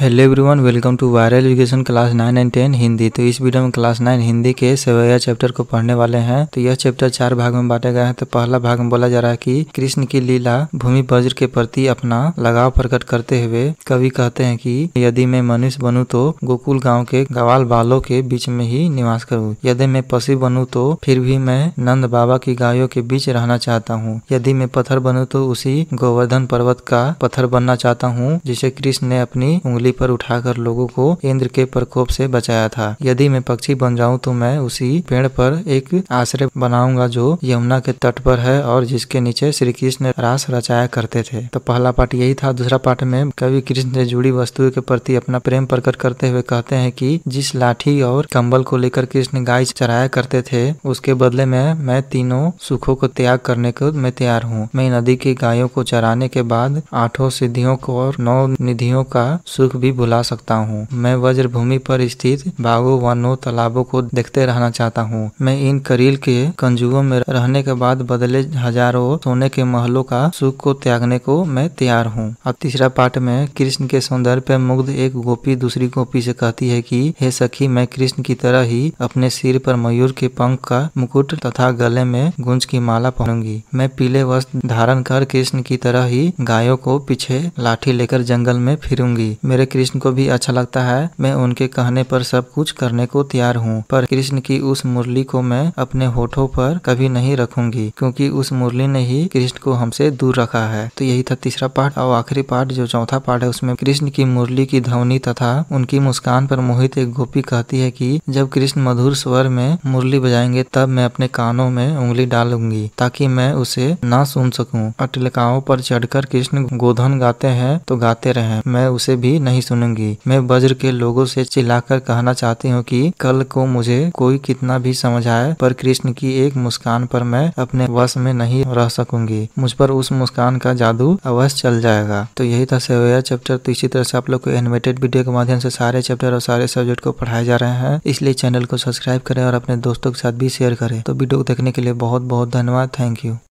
hello everyone welcome to viral education class nine and ten Hindi तो इस video में class nine Hindi के sewaiya chapter को पढ़ने वाले हैं तो यह चैप्टर चार भाग में बांटे गए हैं तो पहला भाग में बोला जा रहा है कि कृष्ण की लीला भूमि वज्र के प्रति अपना लगाव प्रकट करते हुए कवि कहते हैं कि यदि मैं मनुष्य बनू तो गोकुल गाँव के गवाल बालों के बीच में ही निवास करूँ यदि मैं पशु बनू तो फिर भी मैं नंद बाबा की गायों के बीच रहना चाहता हूँ यदि मैं पत्थर बनू तो उसी गोवर्धन पर्वत का पत्थर बनना चाहता हूँ जिसे कृष्ण ने अपनी उंगली डोरी पर उठाकर लोगों को इंद्र के प्रकोप से बचाया था यदि मैं पक्षी बन जाऊं तो मैं उसी पेड़ पर एक आश्रय बनाऊंगा जो यमुना के तट पर है और जिसके नीचे श्री कृष्ण रास रचाया करते थे तो पहला पाठ यही था दूसरा पाठ में कवि कृष्ण से जुड़ी वस्तु के प्रति अपना प्रेम प्रकट करते हुए कहते हैं कि जिस लाठी और कंबल को लेकर कृष्ण गाय चराया करते थे उसके बदले में मैं तीनों सुखों को त्याग करने को मैं तैयार हूँ मैं नदी की गायों को चराने के बाद आठों सिद्धियों को और नौ निधियों का सुख भी भुला सकता हूँ मैं वज्र भूमि पर स्थित बागों वनों तालाबों को देखते रहना चाहता हूँ मैं इन करील के कंजुओं में रहने के बाद बदले हजारों सोने के महलों का सुख को त्यागने को मैं तैयार हूँ अब तीसरा पार्ट में कृष्ण के सौंदर्य पर मुग्ध एक गोपी दूसरी गोपी से कहती है की हे सखी मैं कृष्ण की तरह ही अपने सिर पर मयूर के पंख का मुकुट तथा गले में गुंज की माला पहनूंगी मैं पीले वस्त्र धारण कर कृष्ण की तरह ही गायों को पीछे लाठी लेकर जंगल में फिरूंगी मेरे कृष्ण को भी अच्छा लगता है मैं उनके कहने पर सब कुछ करने को तैयार हूँ पर कृष्ण की उस मुरली को मैं अपने होठों पर कभी नहीं रखूंगी क्योंकि उस मुरली ने ही कृष्ण को हमसे दूर रखा है तो यही था तीसरा पाठ और आखिरी पाठ जो चौथा पाठ है उसमें कृष्ण की मुरली की ध्वनि तथा उनकी मुस्कान पर मोहित एक गोपी कहती है की जब कृष्ण मधुर स्वर में मुरली बजायेंगे तब मैं अपने कानों में उंगली डालूंगी ताकि मैं उसे न सुन सकूँ अटलकाओं पर चढ़कर कृष्ण गोधन गाते हैं तो गाते रहे मैं उसे भी नहीं नहीं सुनूंगी मैं वज्र के लोगों से चिल्लाकर कहना चाहती हूँ कि कल को मुझे कोई कितना भी समझाए पर कृष्ण की एक मुस्कान पर मैं अपने वश में नहीं रह सकूंगी मुझ पर उस मुस्कान का जादू अवश्य चल जाएगा तो यही था सेवया चैप्टर तो इसी तरह से आप लोग को एनिमेटेड वीडियो के माध्यम से सारे चैप्टर और सारे सब्जेक्ट को पढ़ाए जा रहे हैं इसलिए चैनल को सब्सक्राइब करें और अपने दोस्तों के साथ भी शेयर करें तो वीडियो को देखने के लिए बहुत बहुत धन्यवाद थैंक यू